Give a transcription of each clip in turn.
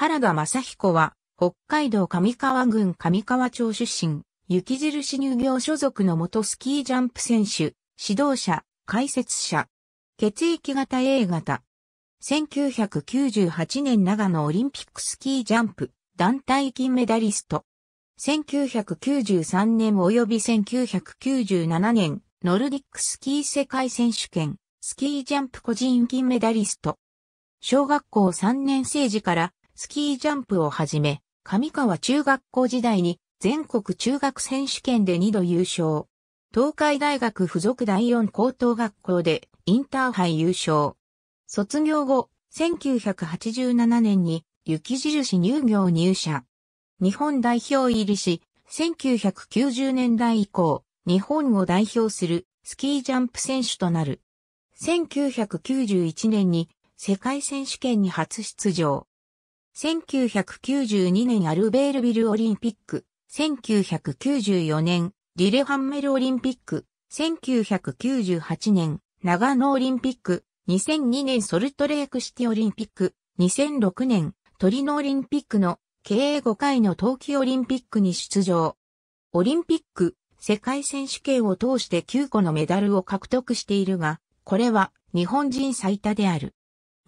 原田正彦は、北海道上川郡上川町出身、雪印乳業所属の元スキージャンプ選手、指導者、解説者。血液型 A 型。1998年長野オリンピックスキージャンプ団体金メダリスト。1993年及び1997年ノルディックスキー世界選手権スキージャンプ個人金メダリスト。小学校3年生時からスキージャンプをはじめ、上川中学校時代に全国中学選手権で2度優勝。東海大学附属第4高等学校でインターハイ優勝。卒業後、1987年に雪印乳業入社。日本代表入りし、1990年代以降、日本を代表するスキージャンプ選手となる。1991年に世界選手権に初出場。1992年アルベールビルオリンピック、1994年リレハンメルオリンピック、1998年長野オリンピック、2002年ソルトレークシティオリンピック、2006年トリノオリンピックの計5回の冬季オリンピックに出場。オリンピック、世界選手権を通して9個のメダルを獲得しているが、これは日本人最多である。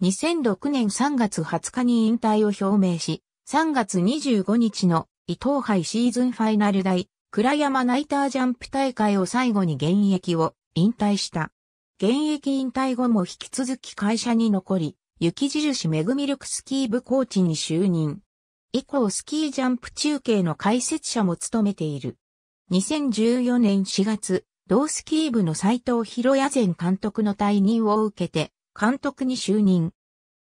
2006年3月20日に引退を表明し、3月25日の伊藤杯シーズンファイナル大、倉山ナイタージャンプ大会を最後に現役を引退した。現役引退後も引き続き会社に残り、雪印めぐみクスキー部コーチに就任。以降スキージャンプ中継の解説者も務めている。2014年4月、同スキー部の斉藤博也前監督の退任を受けて、監督に就任。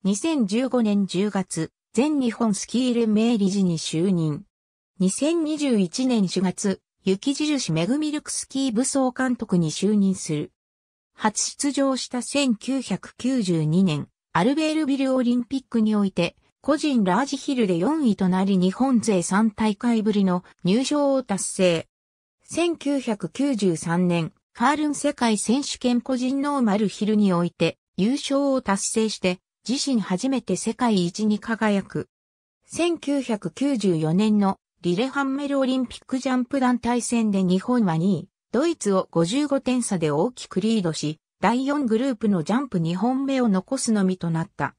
2015年10月、全日本スキー連盟理事に就任。2021年4月、雪印メグミルクスキー武装監督に就任する。初出場した1992年、アルベールビルオリンピックにおいて、個人ラージヒルで4位となり日本勢3大会ぶりの入賞を達成。1993年、ファールン世界選手権個人ノーマルヒルにおいて、優勝を達成して、自身初めて世界一に輝く。1994年のリレハンメルオリンピックジャンプ団体戦で日本は2位、ドイツを55点差で大きくリードし、第4グループのジャンプ2本目を残すのみとなった。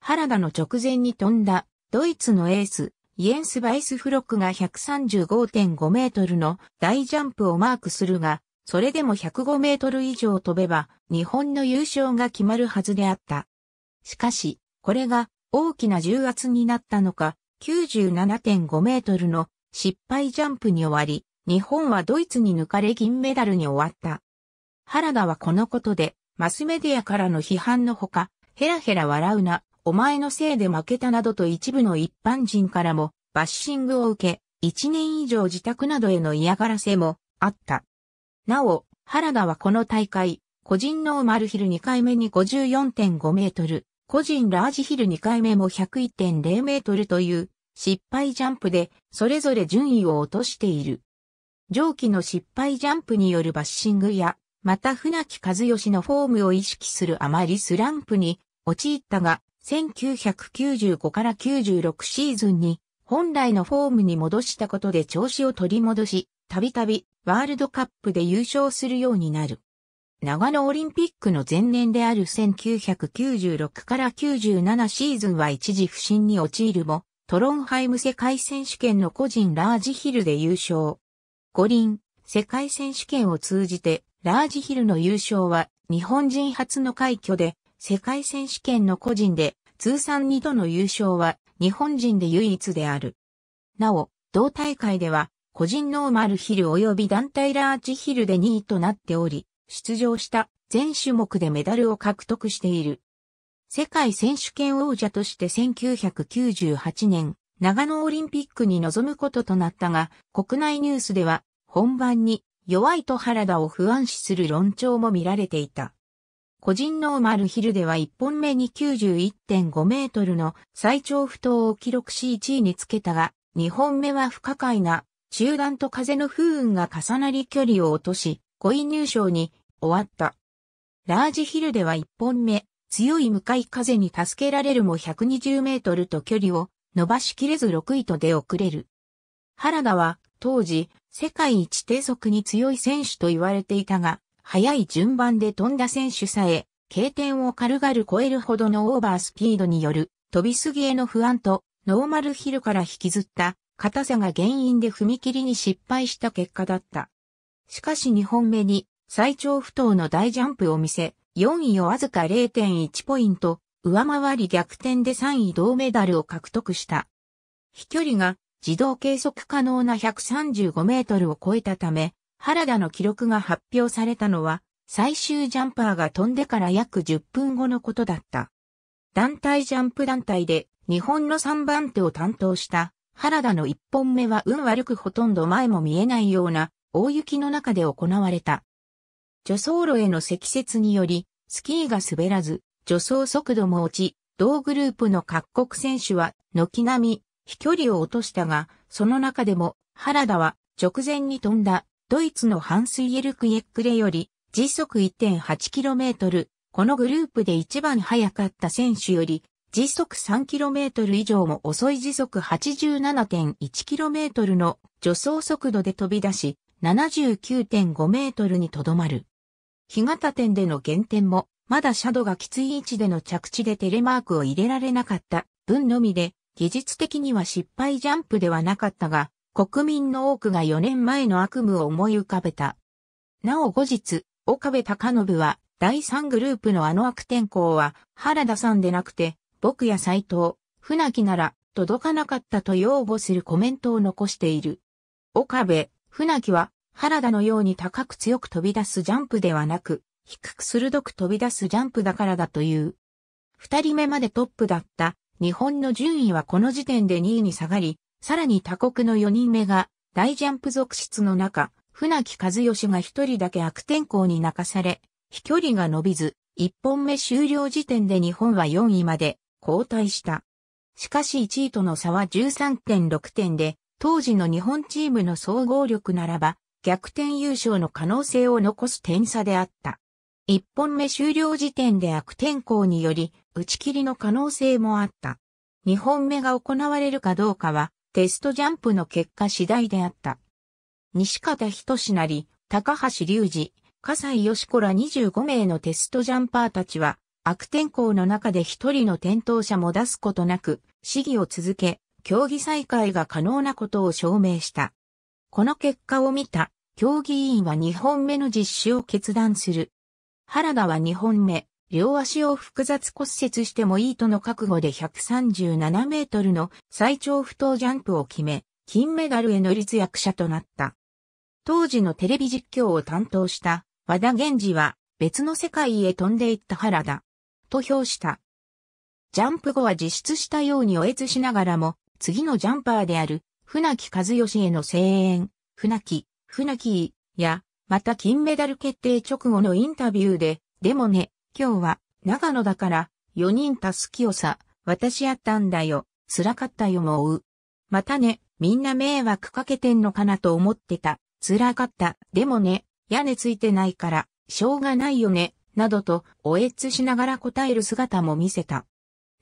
原田の直前に飛んだ、ドイツのエース、イエンス・バイスフロックが135.5メートルの大ジャンプをマークするが、それでも105メートル以上飛べば、日本の優勝が決まるはずであった。しかし、これが大きな重圧になったのか、97.5メートルの失敗ジャンプに終わり、日本はドイツに抜かれ銀メダルに終わった。原田はこのことで、マスメディアからの批判のほか、ヘラヘラ笑うな、お前のせいで負けたなどと一部の一般人からもバッシングを受け、1年以上自宅などへの嫌がらせもあった。なお、原田はこの大会、個人ノーマルヒル2回目に54.5メートル、個人ラージヒル2回目も101.0メートルという失敗ジャンプでそれぞれ順位を落としている。上記の失敗ジャンプによるバッシングや、また船木和義のフォームを意識するあまりスランプに陥ったが、1995から96シーズンに本来のフォームに戻したことで調子を取り戻し、たびたびワールドカップで優勝するようになる。長野オリンピックの前年である1996から97シーズンは一時不振に陥るも、トロンハイム世界選手権の個人ラージヒルで優勝。五輪、世界選手権を通じて、ラージヒルの優勝は日本人初の快挙で、世界選手権の個人で通算2度の優勝は日本人で唯一である。なお、同大会では個人ノーマルヒル及び団体ラーチヒルで2位となっており、出場した全種目でメダルを獲得している。世界選手権王者として1998年、長野オリンピックに臨むこととなったが、国内ニュースでは本番に弱いと原田を不安視する論調も見られていた。個人ノーマルヒルでは1本目に91.5メートルの最長不倒を記録し1位につけたが、2本目は不可解な集団と風の風雲が重なり距離を落とし、5位入賞に終わった。ラージヒルでは1本目、強い向かい風に助けられるも120メートルと距離を伸ばしきれず6位と出遅れる。原田は当時世界一低速に強い選手と言われていたが、早い順番で飛んだ選手さえ、経点を軽々超えるほどのオーバースピードによる飛びすぎへの不安とノーマルヒルから引きずった硬さが原因で踏切に失敗した結果だった。しかし2本目に最長不倒の大ジャンプを見せ、4位をわずか0.1ポイント、上回り逆転で3位銅メダルを獲得した。飛距離が自動計測可能な135メートルを超えたため、原田の記録が発表されたのは、最終ジャンパーが飛んでから約10分後のことだった。団体ジャンプ団体で日本の3番手を担当した原田の一本目は運悪くほとんど前も見えないような大雪の中で行われた。助走路への積雪により、スキーが滑らず、助走速度も落ち、同グループの各国選手は、軒並み、飛距離を落としたが、その中でも、原田は、直前に飛んだ、ドイツのハンス・イエルク・イエックレより、時速 1.8km、このグループで一番速かった選手より、時速 3km 以上も遅い時速 87.1km の助走速度で飛び出し、79.5メートルにとどまる。日型点での減点も、まだシャドがきつい位置での着地でテレマークを入れられなかった分のみで、技術的には失敗ジャンプではなかったが、国民の多くが4年前の悪夢を思い浮かべた。なお後日、岡部隆信は、第3グループのあの悪天候は、原田さんでなくて、僕や斎藤、船木なら届かなかったと擁護するコメントを残している。岡部、船木は原田のように高く強く飛び出すジャンプではなく、低く鋭く飛び出すジャンプだからだという。二人目までトップだった日本の順位はこの時点で2位に下がり、さらに他国の4人目が大ジャンプ続出の中、船木和義が一人だけ悪天候に泣かされ、飛距離が伸びず、一本目終了時点で日本は4位まで交代した。しかし1位との差は13.6点で、当時の日本チームの総合力ならば、逆転優勝の可能性を残す点差であった。1本目終了時点で悪天候により、打ち切りの可能性もあった。2本目が行われるかどうかは、テストジャンプの結果次第であった。西方仁なり、高橋隆二、笠井義子ら25名のテストジャンパーたちは、悪天候の中で一人の転倒者も出すことなく、試技を続け、競技再開が可能なことを証明した。この結果を見た、競技委員は2本目の実施を決断する。原田は2本目、両足を複雑骨折してもいいとの覚悟で137メートルの最長不当ジャンプを決め、金メダルへの立役者となった。当時のテレビ実況を担当した和田源氏は別の世界へ飛んでいった原田、と評した。ジャンプ後は自出したようにおえつしながらも、次のジャンパーである、船木和義への声援、船木、船木や、また金メダル決定直後のインタビューで、でもね、今日は、長野だから、4人助けをさ、私やったんだよ、辛かったよもう。またね、みんな迷惑かけてんのかなと思ってた、辛かった、でもね、屋根ついてないから、しょうがないよね、などと、おえつしながら答える姿も見せた。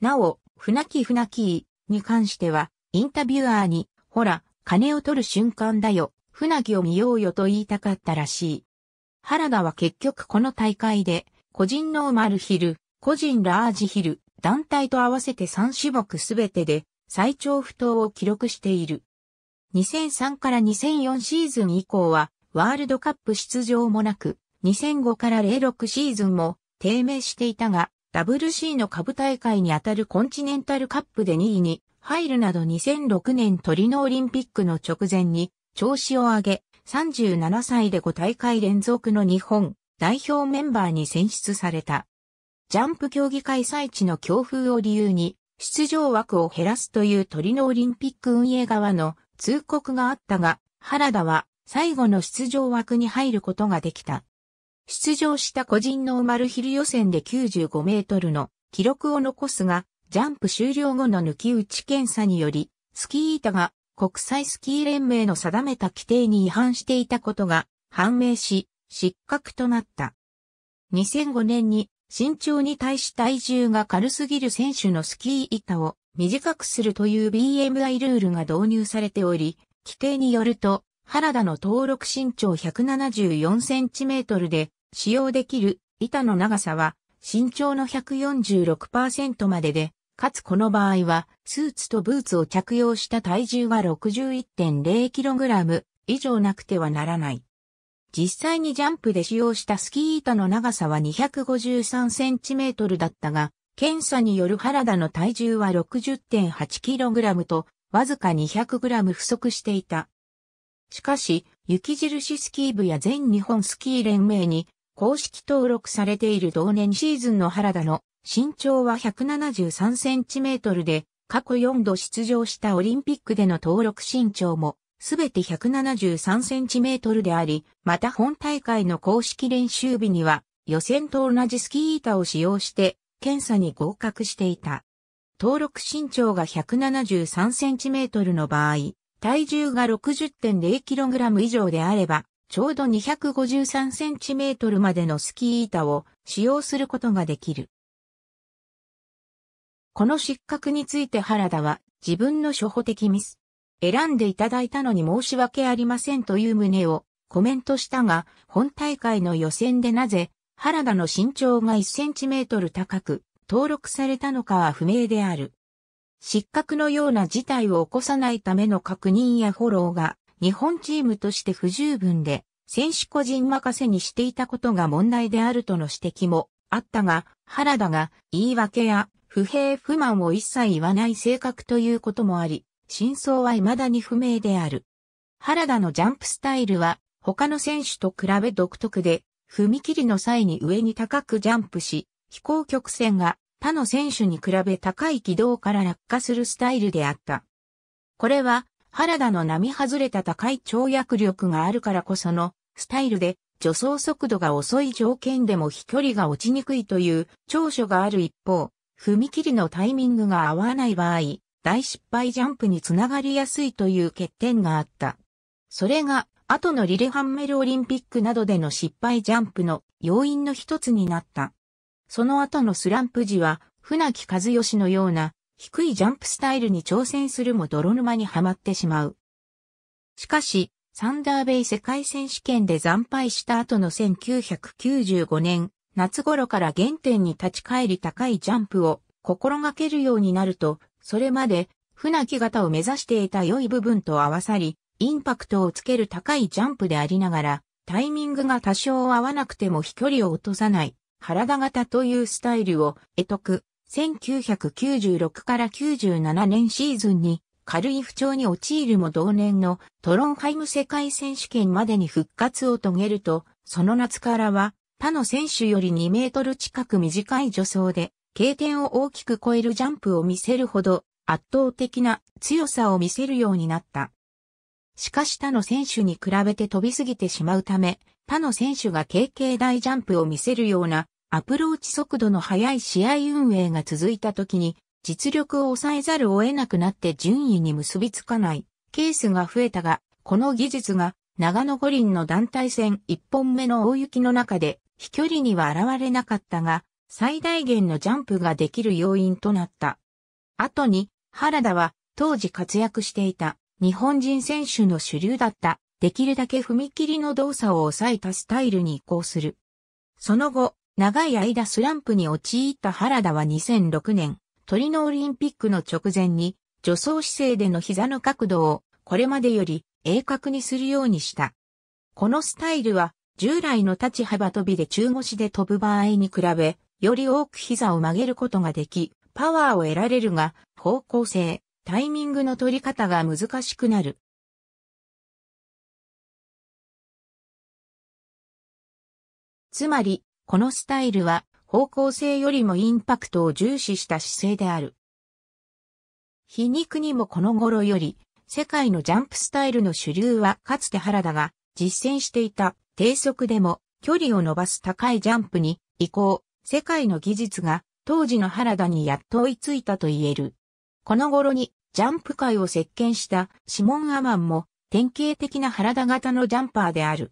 なお、船木船木に関しては、インタビュアーに、ほら、金を取る瞬間だよ、船木を見ようよと言いたかったらしい。原田は結局この大会で、個人ノーマルヒル、個人ラージヒル、団体と合わせて3種目すべてで、最長不当を記録している。2003から2004シーズン以降は、ワールドカップ出場もなく、2005から06シーズンも低迷していたが、WC の下部大会にあたるコンチネンタルカップで2位に入るなど2006年トリノオリンピックの直前に調子を上げ、37歳で5大会連続の日本代表メンバーに選出された。ジャンプ競技開催地の強風を理由に出場枠を減らすというトリノオリンピック運営側の通告があったが、原田は最後の出場枠に入ることができた。出場した個人のーマルヒル予選で95メートルの記録を残すが、ジャンプ終了後の抜き打ち検査により、スキー板が国際スキー連盟の定めた規定に違反していたことが判明し、失格となった。2005年に身長に対し体重が軽すぎる選手のスキー板を短くするという BMI ルールが導入されており、規定によると、原田の登録身長174センチメートルで、使用できる板の長さは身長の146%までで、かつこの場合はスーツとブーツを着用した体重は 61.0kg 以上なくてはならない。実際にジャンプで使用したスキー板の長さは 253cm だったが、検査による原田の体重は 60.8kg と、わずか 200g 不足していた。しかし、雪印スキー部や全日本スキー連盟に公式登録されている同年シーズンの原田の身長は173センチメートルで、過去4度出場したオリンピックでの登録身長も、すべて173センチメートルであり、また本大会の公式練習日には、予選と同じスキー板を使用して、検査に合格していた。登録身長が173センチメートルの場合、体重が 60.0kg 以上であれば、ちょうど 253cm までのスキー板を使用することができる。この失格について原田は自分の初歩的ミス。選んでいただいたのに申し訳ありませんという旨をコメントしたが、本大会の予選でなぜ原田の身長が 1cm 高く登録されたのかは不明である。失格のような事態を起こさないための確認やフォローが日本チームとして不十分で、選手個人任せにしていたことが問題であるとの指摘もあったが、原田が言い訳や不平不満を一切言わない性格ということもあり、真相は未だに不明である。原田のジャンプスタイルは他の選手と比べ独特で、踏切の際に上に高くジャンプし、飛行曲線が他の選手に比べ高い軌道から落下するスタイルであった。これは原田の並外れた高い跳躍力があるからこそのスタイルで助走速度が遅い条件でも飛距離が落ちにくいという長所がある一方、踏切のタイミングが合わない場合、大失敗ジャンプにつながりやすいという欠点があった。それが後のリレハンメルオリンピックなどでの失敗ジャンプの要因の一つになった。その後のスランプ時は船木和義のような低いジャンプスタイルに挑戦するも泥沼にはまってしまう。しかし、サンダーベイ世界選手権で惨敗した後の1995年、夏頃から原点に立ち返り高いジャンプを心がけるようになると、それまで船木型を目指していた良い部分と合わさり、インパクトをつける高いジャンプでありながら、タイミングが多少合わなくても飛距離を落とさない、体田型というスタイルを得得、1996から97年シーズンに軽い不調に陥るも同年のトロンハイム世界選手権までに復活を遂げると、その夏からは他の選手より2メートル近く短い助走で、経点を大きく超えるジャンプを見せるほど圧倒的な強さを見せるようになった。しかし他の選手に比べて飛びすぎてしまうため、他の選手が KK 大ジャンプを見せるようなアプローチ速度の速い試合運営が続いた時に、実力を抑えざるを得なくなって順位に結びつかないケースが増えたが、この技術が長野五輪の団体戦1本目の大雪の中で飛距離には現れなかったが、最大限のジャンプができる要因となった。後に、原田は当時活躍していた日本人選手の主流だったできるだけ踏み切りの動作を抑えたスタイルに移行する。その後、長い間スランプに陥った原田は2006年、トリノオリンピックの直前に、助走姿勢での膝の角度を、これまでより鋭角にするようにした。このスタイルは、従来の立ち幅跳びで中腰で飛ぶ場合に比べ、より多く膝を曲げることができ、パワーを得られるが、方向性、タイミングの取り方が難しくなる。つまり、このスタイルは方向性よりもインパクトを重視した姿勢である。皮肉にもこの頃より、世界のジャンプスタイルの主流はかつて原田が実践していた低速でも距離を伸ばす高いジャンプに移行、世界の技術が当時の原田にやっと追いついたと言える。この頃にジャンプ界を席巻したシモン・アマンも典型的な原田型のジャンパーである。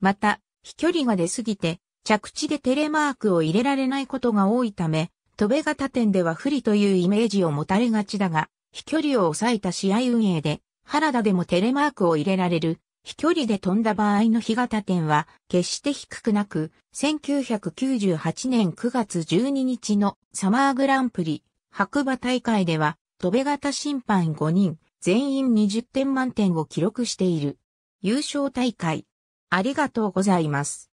また、飛距離が出すぎて着地でテレマークを入れられないことが多いため、飛べ型点では不利というイメージを持たれがちだが、飛距離を抑えた試合運営で、原田でもテレマークを入れられる、飛距離で飛んだ場合の日型点は決して低くなく、1998年9月12日のサマーグランプリ白馬大会では、飛べ型審判5人、全員20点満点を記録している。優勝大会。ありがとうございます。